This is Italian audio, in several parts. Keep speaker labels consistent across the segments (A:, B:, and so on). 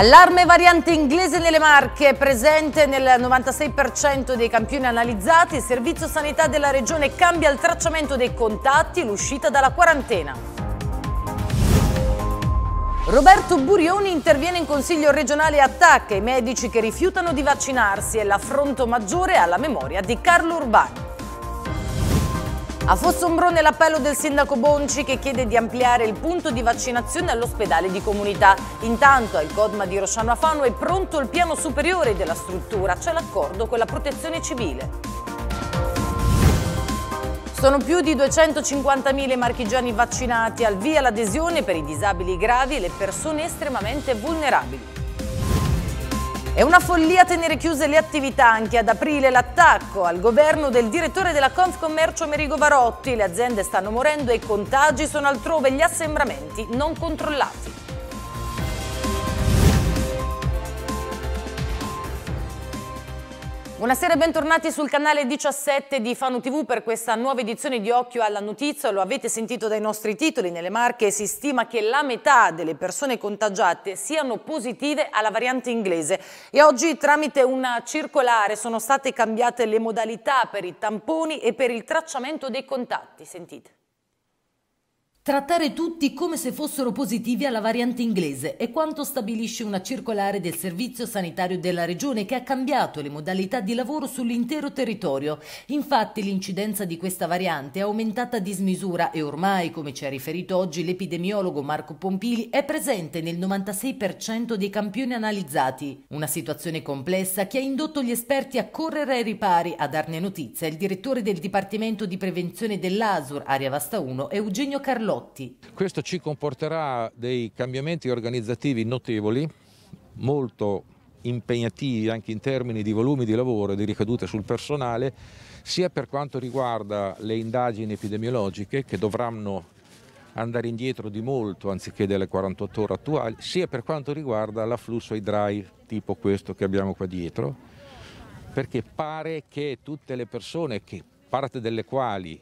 A: Allarme variante inglese nelle Marche, presente nel 96% dei campioni analizzati. Il Servizio Sanità della Regione cambia il tracciamento dei contatti, l'uscita dalla quarantena. Roberto Burioni interviene in Consiglio regionale e attacca i medici che rifiutano di vaccinarsi e l'affronto maggiore alla memoria di Carlo Urbani. A Fossombrone l'appello del sindaco Bonci che chiede di ampliare il punto di vaccinazione all'ospedale di comunità. Intanto al Codma di Rosciano Afano è pronto il piano superiore della struttura, c'è l'accordo con la protezione civile. Sono più di 250.000 marchigiani vaccinati, al via l'adesione per i disabili gravi e le persone estremamente vulnerabili. È una follia tenere chiuse le attività anche ad aprile l'attacco al governo del direttore della Confcommercio Merigo Varotti. Le aziende stanno morendo e i contagi sono altrove, gli assembramenti non controllati. Buonasera e bentornati sul canale 17 di Fano TV per questa nuova edizione di Occhio alla Notizia. Lo avete sentito dai nostri titoli. Nelle Marche si stima che la metà delle persone contagiate siano positive alla variante inglese. E oggi tramite una circolare sono state cambiate le modalità per i tamponi e per il tracciamento dei contatti. Sentite. Trattare tutti come se fossero positivi alla variante inglese è quanto stabilisce una circolare del Servizio Sanitario della Regione che ha cambiato le modalità di lavoro sull'intero territorio. Infatti l'incidenza di questa variante è aumentata a dismisura e ormai, come ci ha riferito oggi l'epidemiologo Marco Pompili, è presente nel 96% dei campioni analizzati. Una situazione complessa che ha indotto gli esperti a correre ai ripari. A darne notizia il direttore del Dipartimento di Prevenzione dell'ASUR, Aria Vasta 1, Eugenio Carlotti prodotti.
B: Questo ci comporterà dei cambiamenti organizzativi notevoli, molto impegnativi anche in termini di volumi di lavoro e di ricadute sul personale, sia per quanto riguarda le indagini epidemiologiche che dovranno andare indietro di molto anziché delle 48 ore attuali, sia per quanto riguarda l'afflusso ai drive tipo questo che abbiamo qua dietro, perché pare che tutte le persone, che parte delle quali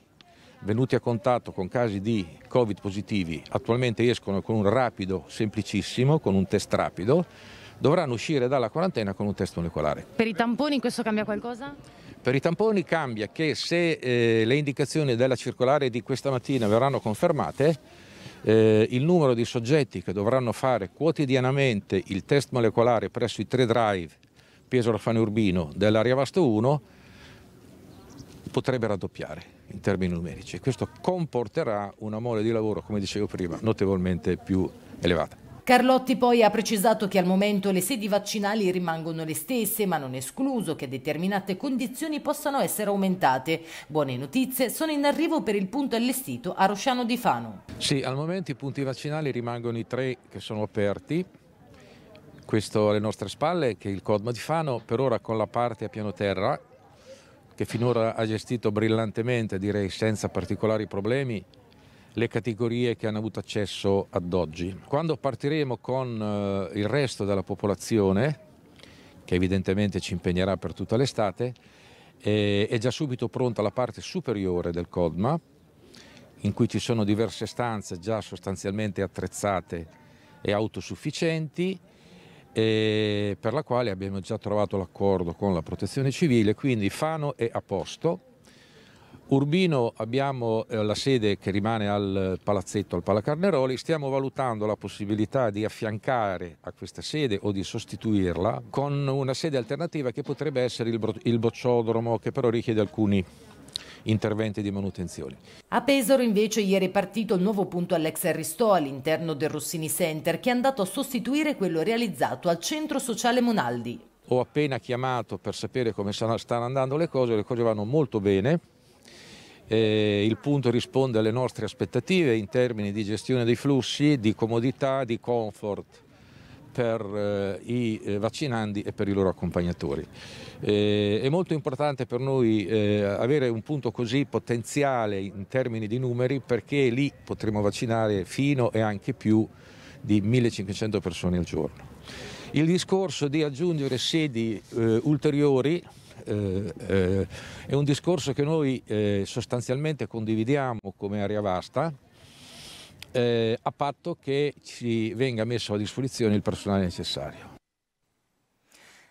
B: venuti a contatto con casi di Covid positivi attualmente escono con un rapido semplicissimo, con un test rapido, dovranno uscire dalla quarantena con un test molecolare.
A: Per i tamponi questo cambia qualcosa?
B: Per i tamponi cambia che se eh, le indicazioni della circolare di questa mattina verranno confermate, eh, il numero di soggetti che dovranno fare quotidianamente il test molecolare presso i tre drive Piesolo Fane Urbino dell'area Vasto 1 potrebbe raddoppiare in termini numerici. e Questo comporterà una mole di lavoro, come dicevo prima, notevolmente più elevata.
A: Carlotti poi ha precisato che al momento le sedi vaccinali rimangono le stesse, ma non è escluso che determinate condizioni possano essere aumentate. Buone notizie sono in arrivo per il punto allestito a Rosciano di Fano.
B: Sì, al momento i punti vaccinali rimangono i tre che sono aperti. Questo alle nostre spalle, che è il Codma di Fano, per ora con la parte a piano terra che finora ha gestito brillantemente, direi senza particolari problemi, le categorie che hanno avuto accesso ad oggi. Quando partiremo con eh, il resto della popolazione, che evidentemente ci impegnerà per tutta l'estate, eh, è già subito pronta la parte superiore del CODMA, in cui ci sono diverse stanze già sostanzialmente attrezzate e autosufficienti, e per la quale abbiamo già trovato l'accordo con la protezione civile, quindi Fano è a posto. Urbino abbiamo eh, la sede che rimane al palazzetto, al Palacarneroli, stiamo valutando la possibilità di affiancare a questa sede o di sostituirla con una sede alternativa che potrebbe essere il, il bocciodromo che però richiede alcuni interventi di manutenzione.
A: A Pesaro invece ieri è partito il nuovo punto all'ex Ristò all'interno del Rossini Center che è andato a sostituire quello realizzato al Centro Sociale Monaldi.
B: Ho appena chiamato per sapere come stanno andando le cose, le cose vanno molto bene, eh, il punto risponde alle nostre aspettative in termini di gestione dei flussi, di comodità, di comfort per eh, i eh, vaccinandi e per i loro accompagnatori. Eh, è molto importante per noi avere un punto così potenziale in termini di numeri perché lì potremo vaccinare fino e anche più di 1500 persone al giorno. Il discorso di aggiungere sedi eh, ulteriori eh, eh, è un discorso che noi sostanzialmente condividiamo come area vasta, eh, a patto che ci venga messo a disposizione il personale necessario.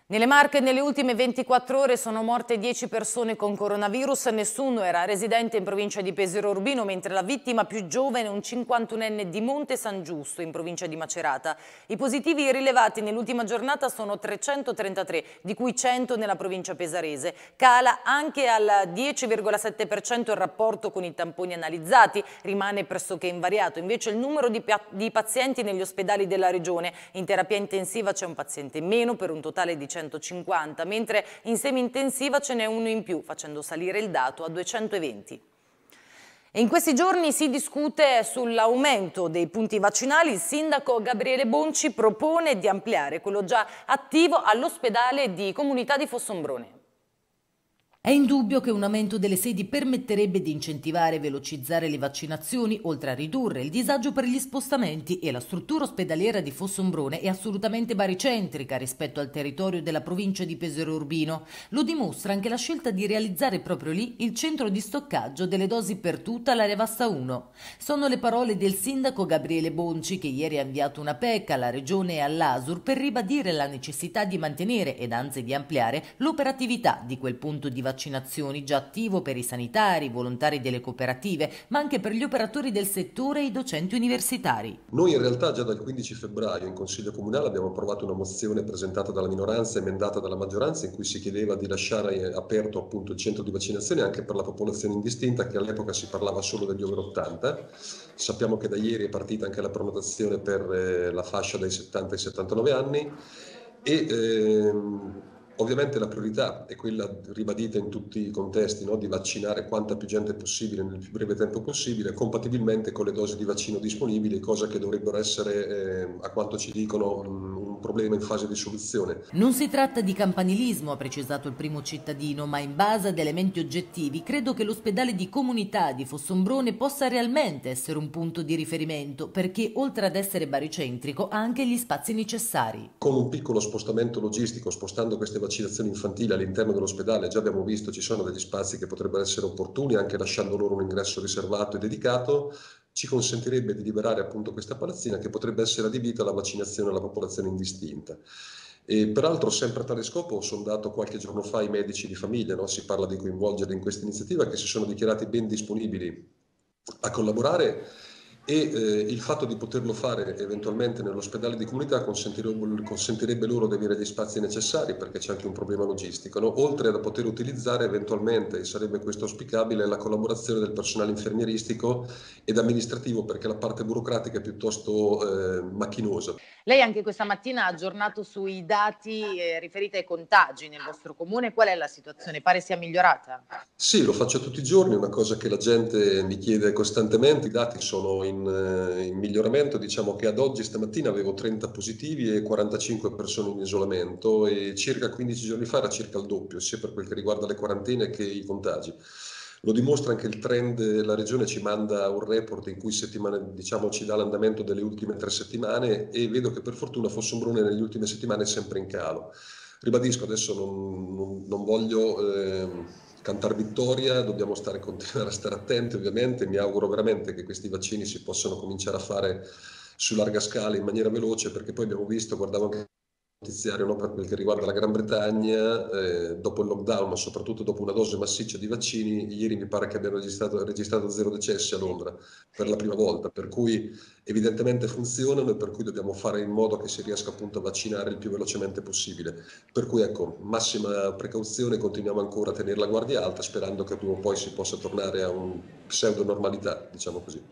A: Nelle Marche nelle ultime 24 ore sono morte 10 persone con coronavirus, nessuno era residente in provincia di Pesero Urbino, mentre la vittima più giovane è un 51enne di Monte San Giusto, in provincia di Macerata. I positivi rilevati nell'ultima giornata sono 333, di cui 100 nella provincia pesarese. Cala anche al 10,7% il rapporto con i tamponi analizzati, rimane pressoché invariato. Invece il numero di, di pazienti negli ospedali della regione, in terapia intensiva c'è un paziente in meno per un totale di 350, mentre in semi-intensiva ce n'è uno in più, facendo salire il dato a 220. In questi giorni si discute sull'aumento dei punti vaccinali. Il sindaco Gabriele Bonci propone di ampliare quello già attivo all'ospedale di Comunità di Fossombrone. È indubbio che un aumento delle sedi permetterebbe di incentivare e velocizzare le vaccinazioni, oltre a ridurre il disagio per gli spostamenti e la struttura ospedaliera di Fossombrone è assolutamente baricentrica rispetto al territorio della provincia di Pesero Urbino. Lo dimostra anche la scelta di realizzare proprio lì il centro di stoccaggio delle dosi per tutta l'area Vasta 1. Sono le parole del sindaco Gabriele Bonci che ieri ha inviato una PEC alla regione e all'ASUR per ribadire la necessità di mantenere ed anzi di ampliare l'operatività di quel punto di vaccinazione vaccinazioni già attivo per i sanitari, i volontari delle cooperative, ma anche per gli operatori del settore e i docenti universitari.
C: Noi in realtà già dal 15 febbraio in Consiglio Comunale abbiamo approvato una mozione presentata dalla minoranza, emendata dalla maggioranza, in cui si chiedeva di lasciare aperto appunto il centro di vaccinazione anche per la popolazione indistinta, che all'epoca si parlava solo degli over 80. Sappiamo che da ieri è partita anche la prenotazione per eh, la fascia dai 70 ai 79 anni e ehm, Ovviamente la priorità è quella ribadita in tutti i contesti no? di vaccinare quanta più gente possibile nel più breve tempo possibile, compatibilmente con le dosi di vaccino disponibili, cosa che dovrebbero essere, eh, a quanto ci dicono, mm, un problema in fase di soluzione.
A: Non si tratta di campanilismo, ha precisato il primo cittadino, ma in base ad elementi oggettivi credo che l'ospedale di comunità di Fossombrone possa realmente essere un punto di riferimento, perché oltre ad essere baricentrico ha anche gli spazi necessari.
C: Con un piccolo spostamento logistico, spostando queste vaccinazioni, vaccinazione infantile all'interno dell'ospedale, già abbiamo visto ci sono degli spazi che potrebbero essere opportuni, anche lasciando loro un ingresso riservato e dedicato, ci consentirebbe di liberare appunto questa palazzina che potrebbe essere adibita alla vaccinazione alla popolazione indistinta. E peraltro, sempre a tale scopo, ho sondato qualche giorno fa i medici di famiglia, no? si parla di coinvolgere in questa iniziativa, che si sono dichiarati ben disponibili a collaborare e eh, il fatto di poterlo fare eventualmente nell'ospedale di comunità consentirebbe, consentirebbe loro di avere gli spazi necessari perché c'è anche un problema logistico, no? oltre a poter utilizzare eventualmente, e sarebbe questo auspicabile, la collaborazione del personale infermieristico ed amministrativo perché la parte burocratica è piuttosto eh, macchinosa.
A: Lei anche questa mattina ha aggiornato sui dati eh, riferiti ai contagi nel vostro comune, qual è la situazione? Pare sia migliorata?
C: Sì, lo faccio tutti i giorni, è una cosa che la gente mi chiede costantemente, i dati sono in in, eh, in, miglioramento, diciamo che ad oggi stamattina avevo 30 positivi e 45 persone in isolamento e circa 15 giorni fa era circa il doppio, sia per quel che riguarda le quarantene che i contagi. Lo dimostra anche il trend, la regione ci manda un report in cui diciamo, ci dà l'andamento delle ultime tre settimane e vedo che per fortuna Fossombrone negli ultime settimane è sempre in calo. Ribadisco, adesso non, non, non voglio eh, cantare vittoria, dobbiamo stare, continuare a stare attenti ovviamente, mi auguro veramente che questi vaccini si possano cominciare a fare su larga scala in maniera veloce perché poi abbiamo visto, guardavo anche notiziario no? per quel che riguarda la Gran Bretagna, eh, dopo il lockdown, ma soprattutto dopo una dose massiccia di vaccini, ieri mi pare che abbiano registrato, registrato zero decessi a Londra per la prima volta, per cui evidentemente funzionano e per cui dobbiamo fare in modo che si riesca appunto a vaccinare il più velocemente possibile. Per cui ecco, massima precauzione, continuiamo ancora a tenere la guardia alta sperando che prima o poi si possa tornare a un pseudo normalità, diciamo così.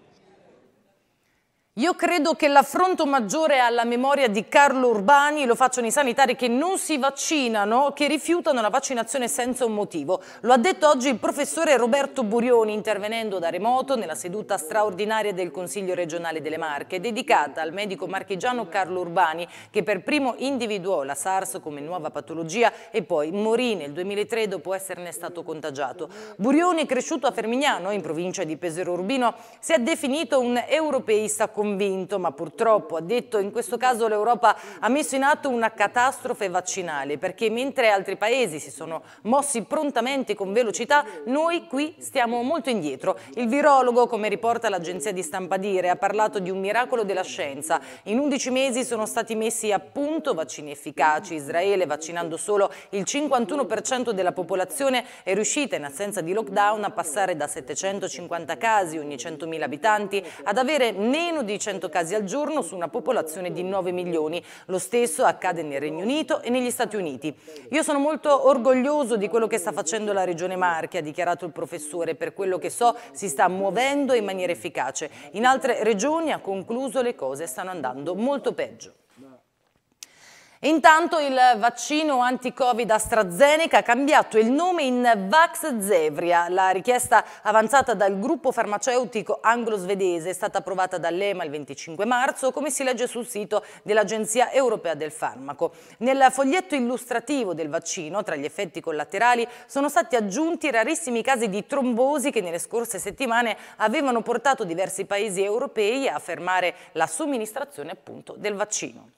A: Io credo che l'affronto maggiore alla memoria di Carlo Urbani lo facciano i sanitari che non si vaccinano, che rifiutano la vaccinazione senza un motivo. Lo ha detto oggi il professore Roberto Burioni intervenendo da remoto nella seduta straordinaria del Consiglio regionale delle Marche, dedicata al medico marchigiano Carlo Urbani, che per primo individuò la SARS come nuova patologia e poi morì nel 2003 dopo esserne stato contagiato. Burioni, cresciuto a Fermignano, in provincia di Pesero Urbino, si è definito un europeista convinto convinto, ma purtroppo ha detto in questo caso l'Europa ha messo in atto una catastrofe vaccinale perché mentre altri paesi si sono mossi prontamente con velocità, noi qui stiamo molto indietro. Il virologo, come riporta l'agenzia di stampa Dire, ha parlato di un miracolo della scienza. In 11 mesi sono stati messi a punto vaccini efficaci. Israele, vaccinando solo il 51% della popolazione, è riuscita in assenza di lockdown a passare da 750 casi ogni 100.000 abitanti ad avere meno di di 100 casi al giorno su una popolazione di 9 milioni. Lo stesso accade nel Regno Unito e negli Stati Uniti. Io sono molto orgoglioso di quello che sta facendo la Regione Marche, ha dichiarato il professore. Per quello che so si sta muovendo in maniera efficace. In altre regioni, ha concluso, le cose stanno andando molto peggio. Intanto il vaccino anti-Covid AstraZeneca ha cambiato il nome in Vax Zevria. La richiesta avanzata dal gruppo farmaceutico anglo-svedese è stata approvata dall'EMA il 25 marzo, come si legge sul sito dell'Agenzia Europea del Farmaco. Nel foglietto illustrativo del vaccino, tra gli effetti collaterali, sono stati aggiunti rarissimi casi di trombosi che nelle scorse settimane avevano portato diversi paesi europei a fermare la somministrazione appunto, del vaccino.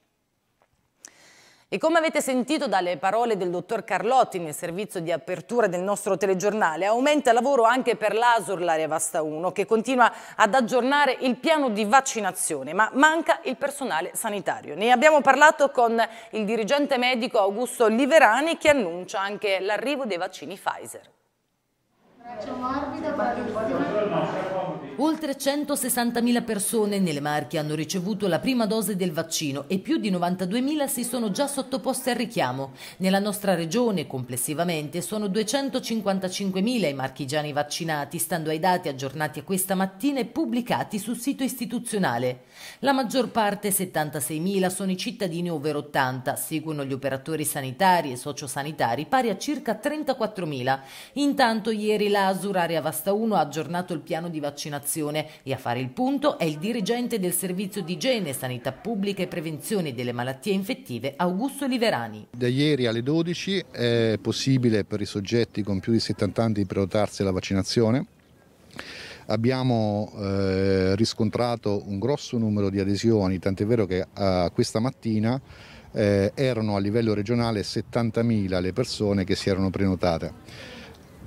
A: E come avete sentito dalle parole del dottor Carlotti nel servizio di apertura del nostro telegiornale, aumenta il lavoro anche per l'ASUR l'area Vasta 1 che continua ad aggiornare il piano di vaccinazione, ma manca il personale sanitario. Ne abbiamo parlato con il dirigente medico Augusto Liverani che annuncia anche l'arrivo dei vaccini Pfizer. Braccio morbido, bravissimo. Oltre 160.000 persone nelle Marche hanno ricevuto la prima dose del vaccino e più di 92.000 si sono già sottoposte al richiamo. Nella nostra regione complessivamente sono 255.000 i marchigiani vaccinati, stando ai dati aggiornati a questa mattina e pubblicati sul sito istituzionale. La maggior parte, 76.000, sono i cittadini over 80, seguono gli operatori sanitari e sociosanitari, pari a circa 34.000. Intanto ieri l'ASUR Area Vasta 1 ha aggiornato il piano di vaccinazione vaccinazione e a fare il punto è il dirigente del servizio di igiene, sanità pubblica e prevenzione delle malattie infettive Augusto Liverani.
D: Da ieri alle 12 è possibile per i soggetti con più di 70 anni di prenotarsi alla vaccinazione. Abbiamo eh, riscontrato un grosso numero di adesioni, tant'è vero che eh, questa mattina eh, erano a livello regionale 70.000 le persone che si erano prenotate.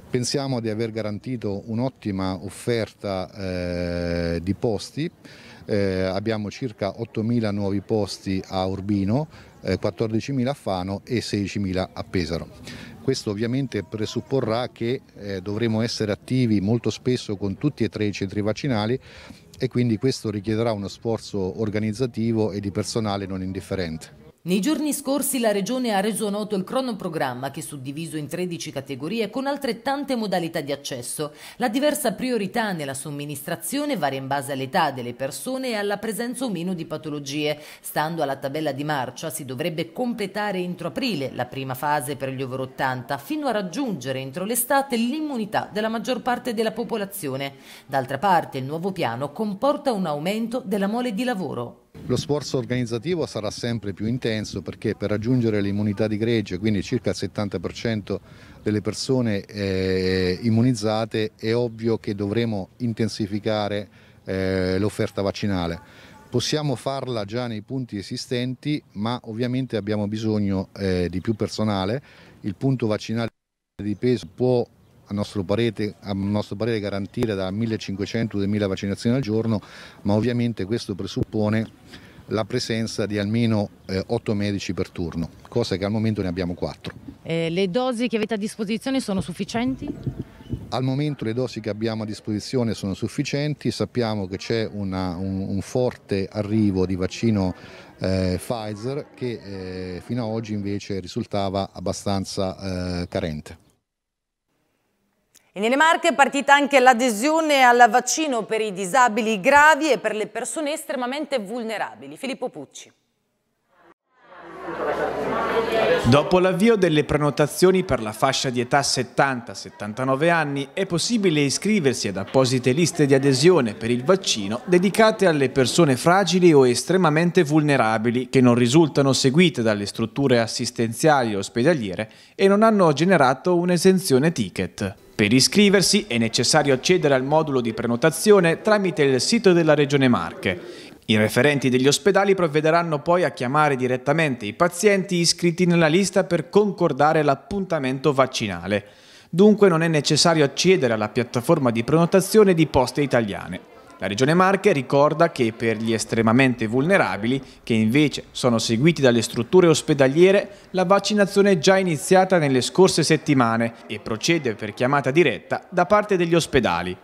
D: Pensiamo di aver garantito un'ottima offerta eh, di posti, eh, abbiamo circa 8.000 nuovi posti a Urbino, eh, 14.000 a Fano e 16.000 a Pesaro. Questo ovviamente presupporrà che eh, dovremo essere attivi molto spesso con tutti e tre i centri vaccinali e quindi questo richiederà uno sforzo organizzativo e di personale non indifferente.
A: Nei giorni scorsi la Regione ha reso noto il cronoprogramma che è suddiviso in 13 categorie con altrettante modalità di accesso. La diversa priorità nella somministrazione varia in base all'età delle persone e alla presenza o meno di patologie. Stando alla tabella di marcia si dovrebbe completare entro aprile la prima fase per gli over 80 fino a raggiungere entro l'estate l'immunità della maggior parte della popolazione. D'altra parte il nuovo piano comporta un aumento della mole di lavoro.
D: Lo sforzo organizzativo sarà sempre più intenso perché per raggiungere l'immunità di gregge, quindi circa il 70% delle persone eh, immunizzate, è ovvio che dovremo intensificare eh, l'offerta vaccinale. Possiamo farla già nei punti esistenti, ma ovviamente abbiamo bisogno eh, di più personale. Il punto vaccinale di peso può a nostro, parere, a nostro parere garantire da 1500-2000 vaccinazioni al giorno, ma ovviamente questo presuppone la presenza di almeno eh, 8 medici per turno, cosa che al momento ne abbiamo 4.
A: Eh, le dosi che avete a disposizione sono sufficienti?
D: Al momento le dosi che abbiamo a disposizione sono sufficienti, sappiamo che c'è un, un, forte arrivo di vaccino eh, Pfizer che eh, fino ad oggi invece risultava abbastanza eh, carente.
A: In nelle è partita anche l'adesione al vaccino per i disabili gravi e per le persone estremamente vulnerabili. Filippo Pucci.
E: Dopo l'avvio delle prenotazioni per la fascia di età 70-79 anni è possibile iscriversi ad apposite liste di adesione per il vaccino dedicate alle persone fragili o estremamente vulnerabili che non risultano seguite dalle strutture assistenziali ospedaliere e non hanno generato un'esenzione ticket. Per iscriversi è necessario accedere al modulo di prenotazione tramite il sito della Regione Marche. I referenti degli ospedali provvederanno poi a chiamare direttamente i pazienti iscritti nella lista per concordare l'appuntamento vaccinale. Dunque non è necessario accedere alla piattaforma di prenotazione di poste italiane. La Regione Marche ricorda che per gli estremamente vulnerabili, che invece sono seguiti dalle strutture ospedaliere, la vaccinazione è già iniziata nelle scorse settimane e procede per chiamata diretta da parte degli ospedali.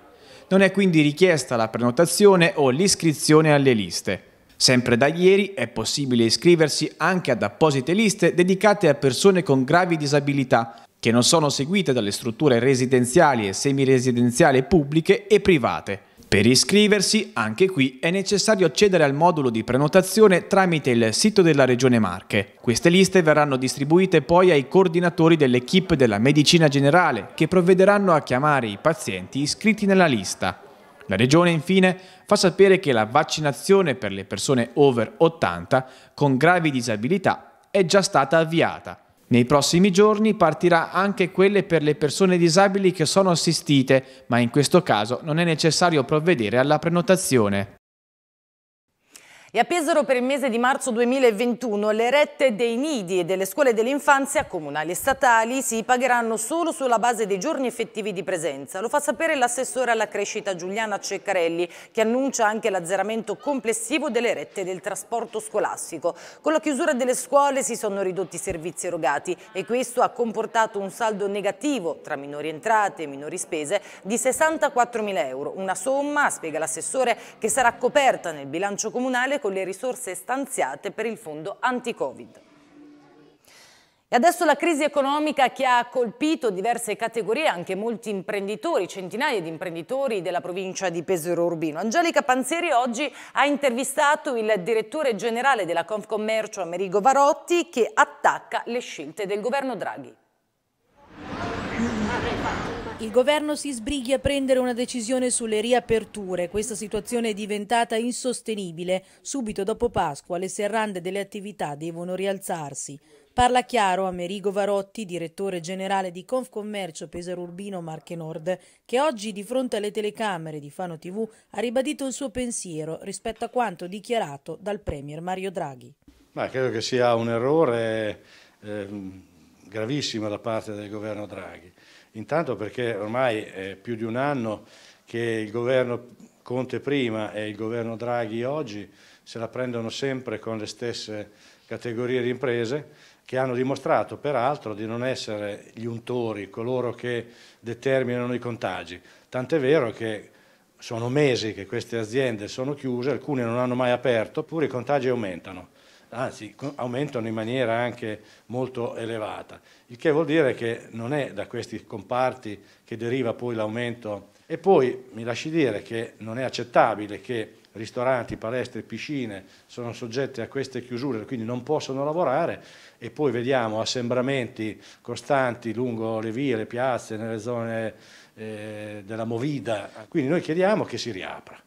E: Non è quindi richiesta la prenotazione o l'iscrizione alle liste. Sempre da ieri è possibile iscriversi anche ad apposite liste dedicate a persone con gravi disabilità che non sono seguite dalle strutture residenziali e semiresidenziali pubbliche e private. Per iscriversi, anche qui, è necessario accedere al modulo di prenotazione tramite il sito della Regione Marche. Queste liste verranno distribuite poi ai coordinatori dell'equipe della medicina generale, che provvederanno a chiamare i pazienti iscritti nella lista. La Regione infine fa sapere che la vaccinazione per le persone over 80 con gravi disabilità è già stata avviata nei prossimi giorni partirà anche quelle per le persone disabili che sono assistite, ma in questo caso non è necessario provvedere alla prenotazione.
A: E a Pesaro per il mese di marzo 2021 le rette dei nidi e delle scuole dell'infanzia comunali e statali si pagheranno solo sulla base dei giorni effettivi di presenza. Lo fa sapere l'assessore alla crescita Giuliana Ceccarelli che annuncia anche l'azzeramento complessivo delle rette del trasporto scolastico. Con la chiusura delle scuole si sono ridotti i servizi erogati e questo ha comportato un saldo negativo tra minori entrate e minori spese di 64 mila euro. Una somma, spiega l'assessore, che sarà coperta nel bilancio comunale con le risorse stanziate per il fondo anti-Covid. E adesso la crisi economica che ha colpito diverse categorie, anche molti imprenditori, centinaia di imprenditori della provincia di Pesaro Urbino. Angelica Panzeri oggi ha intervistato il direttore generale della Confcommercio Amerigo Varotti che attacca le scelte del governo Draghi. Il governo si sbrighi a prendere una decisione sulle riaperture. Questa situazione è diventata insostenibile. Subito dopo Pasqua le serrande delle attività devono rialzarsi. Parla chiaro Amerigo Varotti, direttore generale di Confcommercio Pesaro Urbino Marche Nord, che oggi di fronte alle telecamere di Fano TV ha ribadito il suo pensiero rispetto a quanto dichiarato dal Premier Mario Draghi.
F: Ma credo che sia un errore eh, gravissimo da parte del governo Draghi Intanto perché ormai è più di un anno che il governo Conte prima e il governo Draghi oggi se la prendono sempre con le stesse categorie di imprese che hanno dimostrato peraltro di non essere gli untori, coloro che determinano i contagi. Tant'è vero che sono mesi che queste aziende sono chiuse, alcune non hanno mai aperto, pure i contagi aumentano anzi aumentano in maniera anche molto elevata, il che vuol dire che non è da questi comparti che deriva poi l'aumento. E poi mi lasci dire che non è accettabile che ristoranti, palestre, piscine sono soggette a queste chiusure, quindi non possono lavorare e poi vediamo assembramenti costanti lungo le vie, le piazze, nelle zone eh, della Movida. Quindi noi chiediamo che si riapra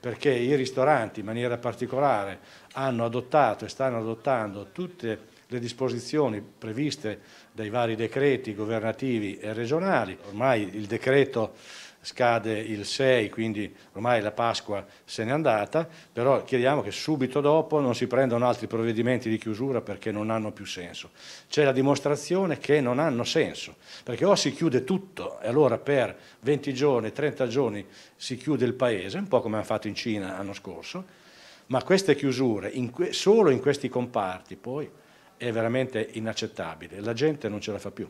F: perché i ristoranti in maniera particolare hanno adottato e stanno adottando tutte le disposizioni previste dai vari decreti governativi e regionali. Ormai il decreto scade il 6, quindi ormai la Pasqua se n'è andata, però chiediamo che subito dopo non si prendano altri provvedimenti di chiusura perché non hanno più senso. C'è la dimostrazione che non hanno senso, perché o si chiude tutto e allora per 20 giorni, 30 giorni si chiude il paese, un po' come hanno fatto in Cina l'anno scorso, ma queste chiusure in que solo in questi comparti poi è veramente inaccettabile, la gente non ce la fa più.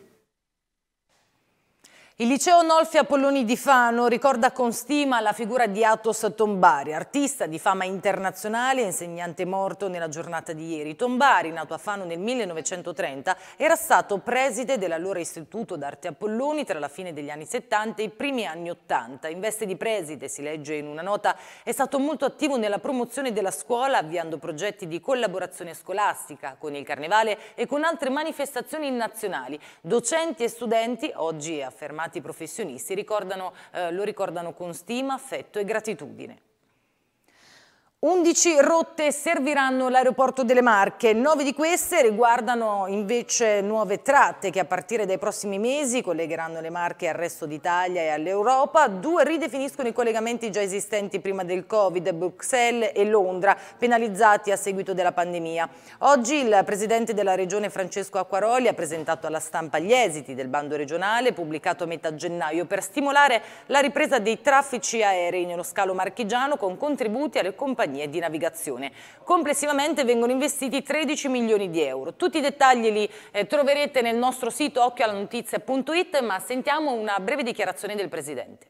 A: Il liceo Nolfi Apolloni di Fano ricorda con stima la figura di Atos Tombari, artista di fama internazionale e insegnante morto nella giornata di ieri. Tombari, nato a Fano nel 1930, era stato preside dell'allora Istituto d'Arte Apolloni tra la fine degli anni 70 e i primi anni 80. In veste di preside, si legge in una nota, è stato molto attivo nella promozione della scuola, avviando progetti di collaborazione scolastica con il Carnevale e con altre manifestazioni nazionali. Docenti e studenti, oggi affermati amati professionisti ricordano, eh, lo ricordano con stima, affetto e gratitudine. 11 rotte serviranno l'aeroporto delle Marche, 9 di queste riguardano invece nuove tratte che a partire dai prossimi mesi collegheranno le Marche al resto d'Italia e all'Europa, due ridefiniscono i collegamenti già esistenti prima del Covid, Bruxelles e Londra, penalizzati a seguito della pandemia. Oggi il Presidente della Regione Francesco Acquaroli ha presentato alla stampa gli esiti del bando regionale pubblicato a metà gennaio per stimolare la ripresa dei traffici aerei nello scalo marchigiano con contributi alle compagnie compagnie di navigazione. Complessivamente vengono investiti 13 milioni di euro. Tutti i dettagli li eh, troverete nel nostro sito occhioalanotizia.it, ma sentiamo una breve dichiarazione del Presidente.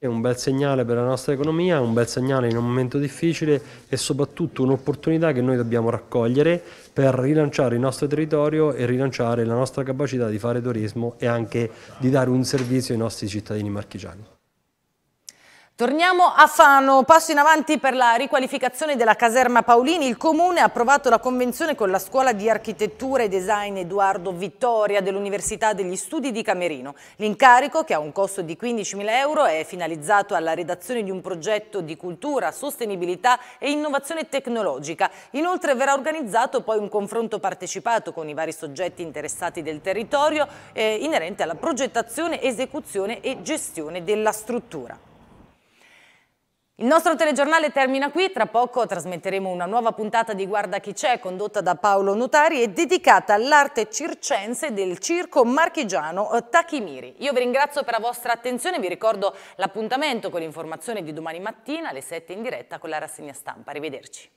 C: È un bel segnale per la nostra economia, un bel segnale in un momento difficile e soprattutto un'opportunità che noi dobbiamo raccogliere per rilanciare il nostro territorio e rilanciare la nostra capacità di fare turismo e anche di dare un servizio ai nostri cittadini marchigiani.
A: Torniamo a Fano, passo in avanti per la riqualificazione della caserma Paolini. Il Comune ha approvato la convenzione con la Scuola di Architettura e Design Edoardo Vittoria dell'Università degli Studi di Camerino. L'incarico, che ha un costo di 15.000 euro, è finalizzato alla redazione di un progetto di cultura, sostenibilità e innovazione tecnologica. Inoltre verrà organizzato poi un confronto partecipato con i vari soggetti interessati del territorio eh, inerente alla progettazione, esecuzione e gestione della struttura. Il nostro telegiornale termina qui, tra poco trasmetteremo una nuova puntata di Guarda chi c'è condotta da Paolo Notari e dedicata all'arte circense del circo marchigiano eh, Tachimiri. Io vi ringrazio per la vostra attenzione, vi ricordo l'appuntamento con l'informazione di domani mattina alle 7 in diretta con la rassegna stampa. Arrivederci.